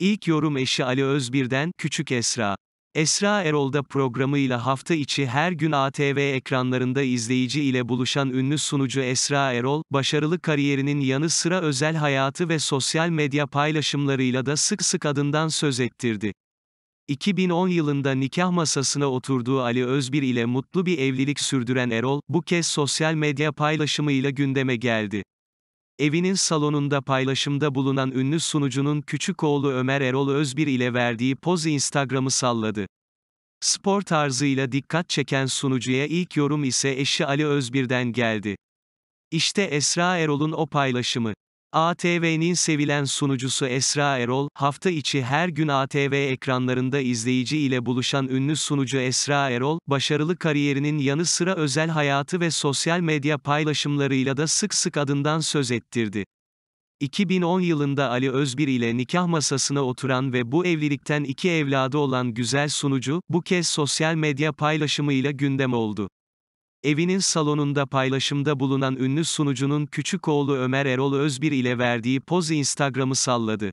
İlk yorum eşi Ali Özbir'den, Küçük Esra. Esra Erol'da programıyla hafta içi her gün ATV ekranlarında izleyici ile buluşan ünlü sunucu Esra Erol, başarılı kariyerinin yanı sıra özel hayatı ve sosyal medya paylaşımlarıyla da sık sık adından söz ettirdi. 2010 yılında nikah masasına oturduğu Ali Özbir ile mutlu bir evlilik sürdüren Erol, bu kez sosyal medya paylaşımıyla gündeme geldi. Evinin salonunda paylaşımda bulunan ünlü sunucunun küçük oğlu Ömer Erol Özbir ile verdiği poz Instagram'ı salladı. Spor tarzıyla dikkat çeken sunucuya ilk yorum ise eşi Ali Özbir'den geldi. İşte Esra Erol'un o paylaşımı. ATV'nin sevilen sunucusu Esra Erol, hafta içi her gün ATV ekranlarında izleyici ile buluşan ünlü sunucu Esra Erol, başarılı kariyerinin yanı sıra özel hayatı ve sosyal medya paylaşımlarıyla da sık sık adından söz ettirdi. 2010 yılında Ali Özbir ile nikah masasına oturan ve bu evlilikten iki evladı olan güzel sunucu, bu kez sosyal medya paylaşımıyla gündem oldu. Evinin salonunda paylaşımda bulunan ünlü sunucunun küçük oğlu Ömer Erol Özbir ile verdiği poz Instagram'ı salladı.